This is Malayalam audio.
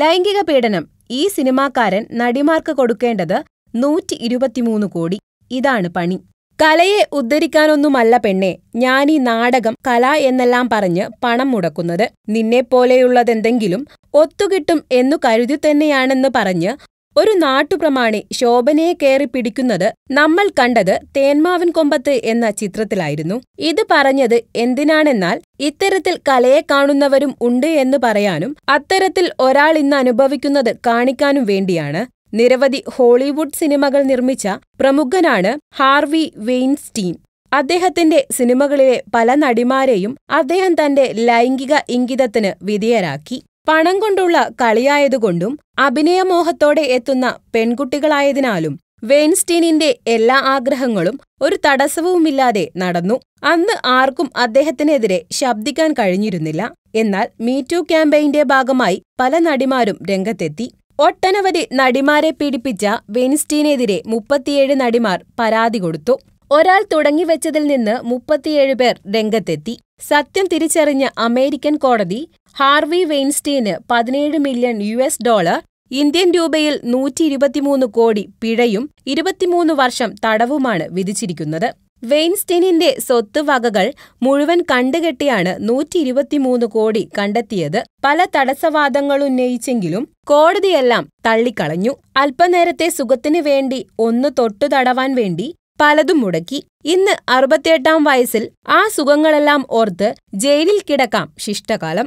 ലൈംഗിക പീഡനം ഈ സിനിമാക്കാരൻ നടിമാർക്ക് കൊടുക്കേണ്ടത് നൂറ്റി ഇരുപത്തിമൂന്ന് കോടി ഇതാണ് പണി കലയെ ഉദ്ധരിക്കാനൊന്നുമല്ല പെണ്ണെ ഞാനീ നാടകം കല എന്നെല്ലാം പറഞ്ഞ് പണം മുടക്കുന്നത് നിന്നെപ്പോലെയുള്ളതെന്തെങ്കിലും ഒത്തുകിട്ടും എന്നു കരുതി തന്നെയാണെന്ന് പറഞ്ഞ് ഒരു നാട്ടുപ്രമാണി ശോഭനയെ കയറി പിടിക്കുന്നത് നമ്മൾ കണ്ടത് തേന്മാവൻ കൊമ്പത്ത് എന്ന ചിത്രത്തിലായിരുന്നു ഇത് പറഞ്ഞത് എന്തിനാണെന്നാൽ ഇത്തരത്തിൽ കലയെ കാണുന്നവരും ഉണ്ട് എന്ന് പറയാനും അത്തരത്തിൽ ഒരാൾ ഇന്ന് അനുഭവിക്കുന്നത് കാണിക്കാനും വേണ്ടിയാണ് നിരവധി ഹോളിവുഡ് സിനിമകൾ നിർമ്മിച്ച പ്രമുഖനാണ് ഹാർവി വെയിൻസ്റ്റീൻ അദ്ദേഹത്തിന്റെ സിനിമകളിലെ പല നടിമാരെയും അദ്ദേഹം തന്റെ ലൈംഗിക ഇംഗിതത്തിന് വിധേയരാക്കി പണം കൊണ്ടുള്ള കളിയായതുകൊണ്ടും അഭിനയമോഹത്തോടെ എത്തുന്ന പെൺകുട്ടികളായതിനാലും വെയിൻസ്റ്റീനിന്റെ എല്ലാ ആഗ്രഹങ്ങളും ഒരു തടസ്സവുമില്ലാതെ നടന്നു അന്ന് ആർക്കും അദ്ദേഹത്തിനെതിരെ ശബ്ദിക്കാൻ കഴിഞ്ഞിരുന്നില്ല എന്നാൽ മീറ്റു ക്യാമ്പയിന്റെ ഭാഗമായി പല നടിമാരും രംഗത്തെത്തി ഒട്ടനവധി നടിമാരെ പീഡിപ്പിച്ച വെയിൻസ്റ്റീനെതിരെ മുപ്പത്തിയേഴ് നടിമാർ പരാതി കൊടുത്തു ഒരാൾ തുടങ്ങിവെച്ചതിൽ നിന്ന് മുപ്പത്തിയേഴ് പേർ രംഗത്തെത്തി സത്യം തിരിച്ചറിഞ്ഞ അമേരിക്കൻ കോടതി ഹാർവി വെയിൻസ്റ്റീന് പതിനേഴ് million U S dollar Indian രൂപയിൽ നൂറ്റി ഇരുപത്തിമൂന്ന് കോടി പിഴയും ഇരുപത്തിമൂന്ന് വർഷം തടവുമാണ് വിധിച്ചിരിക്കുന്നത് വെയിൻസ്റ്റീനിന്റെ സ്വത്ത് വകകൾ മുഴുവൻ കണ്ടുകെട്ടിയാണ് നൂറ്റി ഇരുപത്തിമൂന്ന് കോടി കണ്ടെത്തിയത് പല തടസ്സവാദങ്ങളുന്നയിച്ചെങ്കിലും കോടതിയെല്ലാം തള്ളിക്കളഞ്ഞു അല്പനേരത്തെ സുഖത്തിനു വേണ്ടി ഒന്ന് തൊട്ടു തടവാൻ വേണ്ടി പലതും മുടക്കി ഇന്ന് അറുപത്തിയെട്ടാം വയസ്സിൽ ആ സുഖങ്ങളെല്ലാം ഓർത്ത് ജയിലിൽ കിടക്കാം ശിഷ്ടകാലം